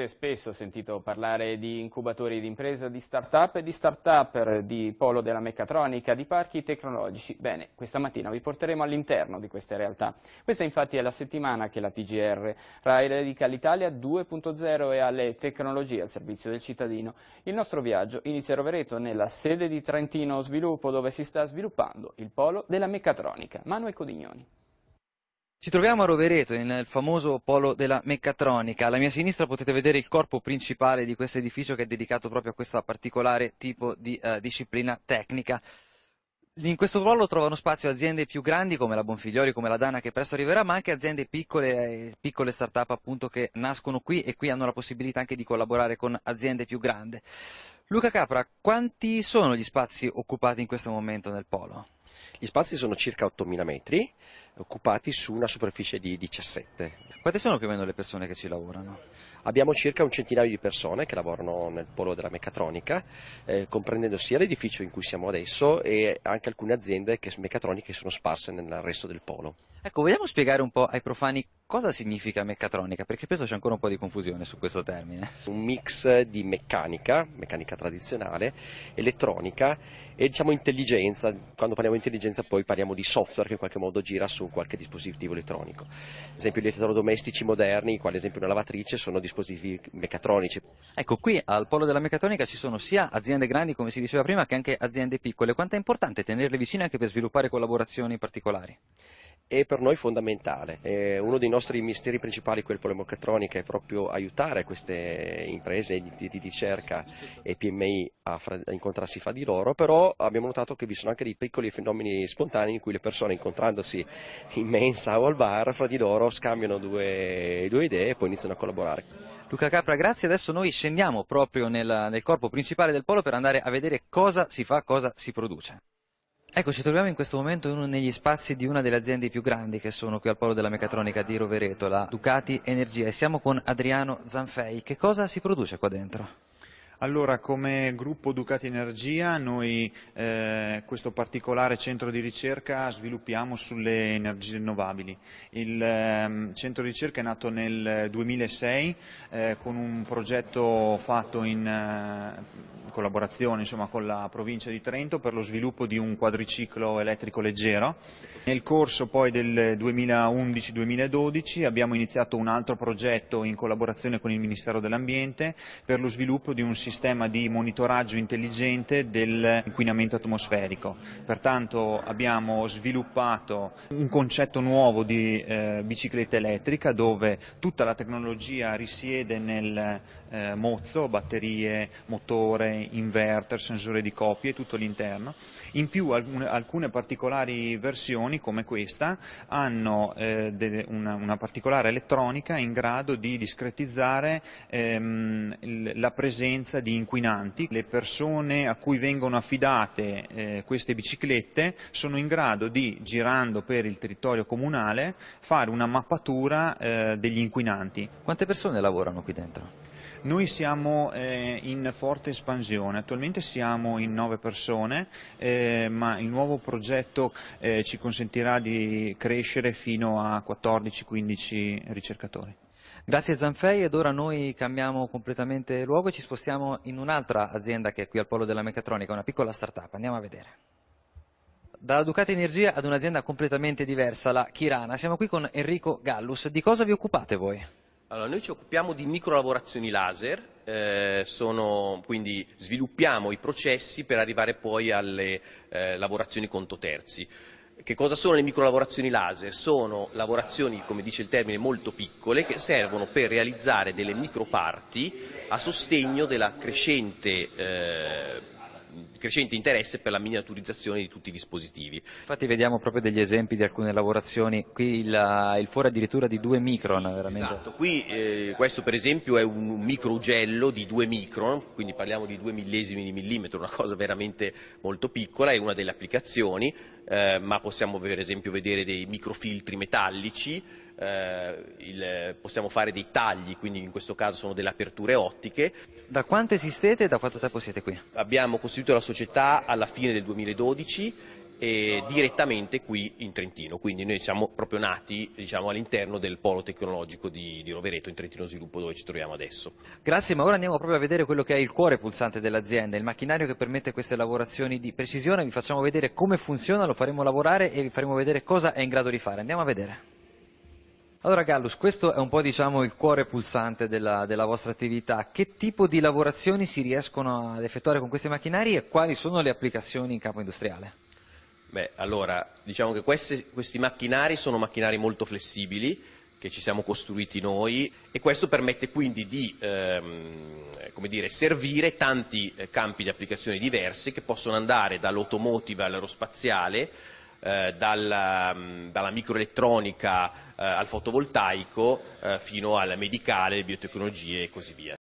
Avrete spesso sentito parlare di incubatori di impresa, di start-up e di start up di polo della meccatronica, di parchi tecnologici. Bene, questa mattina vi porteremo all'interno di queste realtà. Questa infatti è la settimana che la TGR RAI dedica all'Italia 2.0 e alle tecnologie al servizio del cittadino. Il nostro viaggio inizia a Rovereto nella sede di Trentino Sviluppo dove si sta sviluppando il polo della meccatronica. Manuel Codignoni. Ci troviamo a Rovereto, nel famoso polo della meccatronica. Alla mia sinistra potete vedere il corpo principale di questo edificio che è dedicato proprio a questo particolare tipo di eh, disciplina tecnica. In questo polo trovano spazio aziende più grandi come la Bonfiglioli, come la Dana che presto arriverà, ma anche aziende piccole, eh, piccole start-up appunto che nascono qui e qui hanno la possibilità anche di collaborare con aziende più grandi. Luca Capra, quanti sono gli spazi occupati in questo momento nel polo? Gli spazi sono circa 8.000 metri, occupati su una superficie di 17. Quante sono più o meno le persone che ci lavorano? Abbiamo circa un centinaio di persone che lavorano nel polo della meccatronica, eh, comprendendo sia l'edificio in cui siamo adesso e anche alcune aziende che, meccatroniche che sono sparse nel resto del polo. Ecco, vogliamo spiegare un po' ai profani cosa significa meccatronica? Perché penso c'è ancora un po' di confusione su questo termine. Un mix di meccanica, meccanica tradizionale, elettronica e diciamo intelligenza. Quando parliamo di intelligenza poi parliamo di software che in qualche modo gira su qualche dispositivo elettronico. Ad esempio gli elettrodomestici moderni, quali ad esempio una lavatrice, sono dispositivi meccatronici. Ecco, qui al polo della meccatronica ci sono sia aziende grandi, come si diceva prima, che anche aziende piccole. Quanto è importante tenerle vicine anche per sviluppare collaborazioni particolari? è per noi fondamentale. Eh, uno dei nostri misteri principali qui al Polemoccatronica è proprio aiutare queste imprese di, di ricerca e PMI a, fra, a, incontrarsi fra di loro, però abbiamo notato che vi sono anche dei piccoli fenomeni spontanei in cui le persone incontrandosi in mensa o al bar fra di loro scambiano due, due idee e poi iniziano a collaborare. Luca Capra, grazie. Adesso noi scendiamo proprio nel, nel corpo principale del polo per andare a vedere cosa si fa, cosa si produce. Ecco, ci troviamo in questo momento in uno degli spazi di una delle aziende più grandi che sono qui al Polo della Meccatronica di Rovereto, la Ducati Energia, e siamo con Adriano Zanfei. Che cosa si produce qua dentro? Allora, come gruppo Ducati Energia, noi eh, questo particolare centro di ricerca sviluppiamo sulle energie rinnovabili. Il eh, centro di ricerca è nato nel 2006 eh, con un progetto fatto in collaborazione insomma, con la provincia di Trento per lo sviluppo di un quadriciclo elettrico leggero. Nel corso poi del 2011-2012 abbiamo iniziato un altro progetto in collaborazione con il Ministero dell'Ambiente per lo sviluppo di un sistema di monitoraggio intelligente dell'inquinamento atmosferico. Pertanto abbiamo sviluppato un concetto nuovo di eh, bicicletta elettrica dove tutta la tecnologia risiede nel eh, mozzo, batterie, motore, inverter, sensore di copie, tutto l'interno. In più alcune, alcune, particolari versioni come questa hanno eh, de, una, una, particolare elettronica in grado di discretizzare ehm, la presenza di inquinanti. Le persone a cui vengono affidate eh, queste biciclette sono in grado di, girando per il territorio comunale, fare una mappatura eh, degli inquinanti. Quante persone lavorano qui dentro? Noi siamo eh, in forte espansione divisione. Attualmente siamo in nove persone, eh, ma il nuovo progetto eh, ci consentirà di crescere fino a 14-15 ricercatori. Grazie Zanfei ed ora noi cambiamo completamente luogo e ci spostiamo in un'altra azienda che è qui al polo della meccatronica, una piccola start-up. Andiamo a vedere dalla Ducati Energia ad un'azienda completamente diversa, la Kirana. Siamo qui con Enrico Gallus. Di cosa vi occupate voi? Allora, noi ci occupiamo di microlavorazioni laser eh, sono, quindi sviluppiamo i processi per arrivare poi alle eh, lavorazioni conto terzi. Che cosa sono le microlavorazioni laser? Sono lavorazioni, come dice il termine, molto piccole che servono per realizzare delle microparti a sostegno della crescente eh, crescente interesse per la miniaturizzazione di tutti i dispositivi. Infatti vediamo proprio degli esempi di alcune lavorazioni, qui il, il foro addirittura di 2 micron. Sì, veramente. Esatto, qui eh, questo per esempio è un microugello di 2 micron, quindi parliamo di 2 millesimi di millimetro, una cosa veramente molto piccola, è una delle applicazioni, eh, ma possiamo per esempio vedere dei microfiltri metallici, eh, il, possiamo fare dei tagli, quindi in questo caso sono delle aperture ottiche. Da quanto esistete e da quanto tempo siete qui? Abbiamo costituito la società alla fine del 2012 direttamente qui in Trentino, quindi noi siamo proprio nati diciamo, all'interno del polo tecnologico di, di, Rovereto, in Trentino Sviluppo dove ci troviamo adesso. Grazie, ma ora andiamo proprio a vedere quello che è il cuore pulsante dell'azienda, il macchinario che permette queste lavorazioni di precisione, vi facciamo vedere come funziona, lo faremo lavorare e vi faremo vedere cosa è in grado di fare, andiamo a vedere. Allora Gallus, questo è un po' diciamo, il cuore pulsante della, della, vostra attività. Che tipo di lavorazioni si riescono ad effettuare con questi macchinari e quali sono le applicazioni in campo industriale? Beh, allora, diciamo che questi, questi macchinari sono macchinari molto flessibili, che ci siamo costruiti noi e questo permette quindi di ehm, dire, servire tanti eh, campi di applicazioni diversi che possono andare dall'automotive all'aerospaziale eh, dalla, mm, dalla, microelettronica eh, al fotovoltaico eh, fino al medicale, biotecnologie e così via.